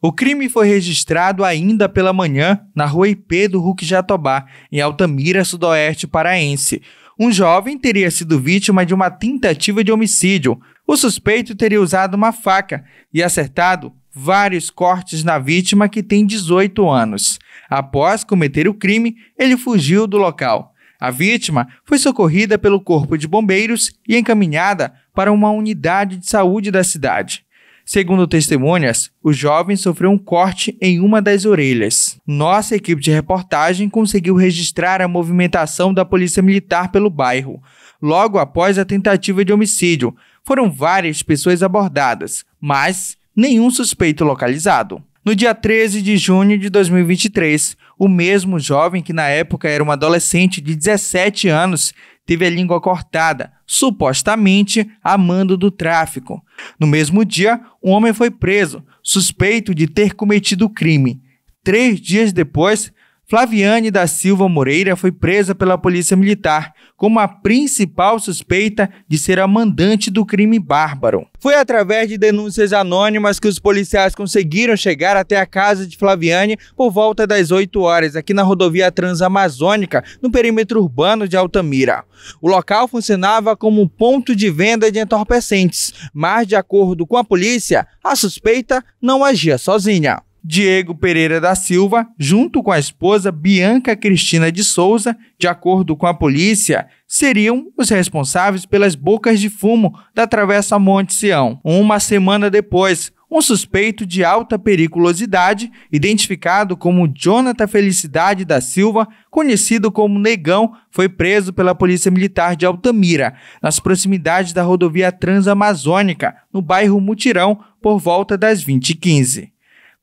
O crime foi registrado ainda pela manhã na rua IP do Huck Jatobá, em Altamira, sudoeste paraense. Um jovem teria sido vítima de uma tentativa de homicídio. O suspeito teria usado uma faca e acertado vários cortes na vítima, que tem 18 anos. Após cometer o crime, ele fugiu do local. A vítima foi socorrida pelo Corpo de Bombeiros e encaminhada para uma unidade de saúde da cidade. Segundo testemunhas, o jovem sofreu um corte em uma das orelhas. Nossa equipe de reportagem conseguiu registrar a movimentação da polícia militar pelo bairro, logo após a tentativa de homicídio. Foram várias pessoas abordadas, mas nenhum suspeito localizado. No dia 13 de junho de 2023, o mesmo jovem que na época era um adolescente de 17 anos teve a língua cortada, supostamente a mando do tráfico. No mesmo dia, um homem foi preso, suspeito de ter cometido o crime. Três dias depois, Flaviane da Silva Moreira foi presa pela Polícia Militar como a principal suspeita de ser a mandante do crime bárbaro. Foi através de denúncias anônimas que os policiais conseguiram chegar até a casa de Flaviane por volta das 8 horas, aqui na rodovia Transamazônica, no perímetro urbano de Altamira. O local funcionava como um ponto de venda de entorpecentes, mas, de acordo com a polícia, a suspeita não agia sozinha. Diego Pereira da Silva, junto com a esposa Bianca Cristina de Souza, de acordo com a polícia, seriam os responsáveis pelas bocas de fumo da Travessa Monte Sião. Uma semana depois, um suspeito de alta periculosidade, identificado como Jonathan Felicidade da Silva, conhecido como Negão, foi preso pela Polícia Militar de Altamira, nas proximidades da rodovia Transamazônica, no bairro Mutirão, por volta das 20h15.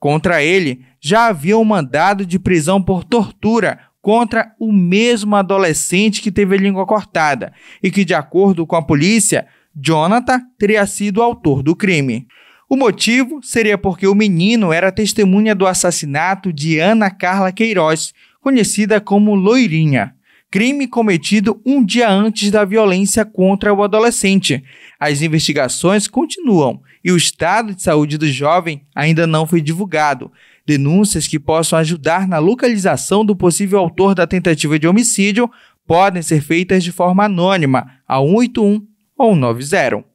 Contra ele já havia um mandado de prisão por tortura contra o mesmo adolescente que teve a língua cortada e que, de acordo com a polícia, Jonathan teria sido o autor do crime. O motivo seria porque o menino era testemunha do assassinato de Ana Carla Queiroz, conhecida como Loirinha crime cometido um dia antes da violência contra o adolescente. As investigações continuam e o estado de saúde do jovem ainda não foi divulgado. Denúncias que possam ajudar na localização do possível autor da tentativa de homicídio podem ser feitas de forma anônima a 181 ou 90.